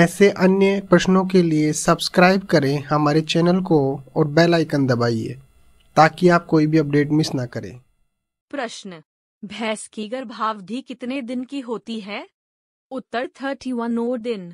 ऐसे अन्य प्रश्नों के लिए सब्सक्राइब करें हमारे चैनल को और बेल आइकन दबाइए ताकि आप कोई भी अपडेट मिस ना करें प्रश्न भैंस की गर्भावधि कितने दिन की होती है उत्तर थर्टी वन और दिन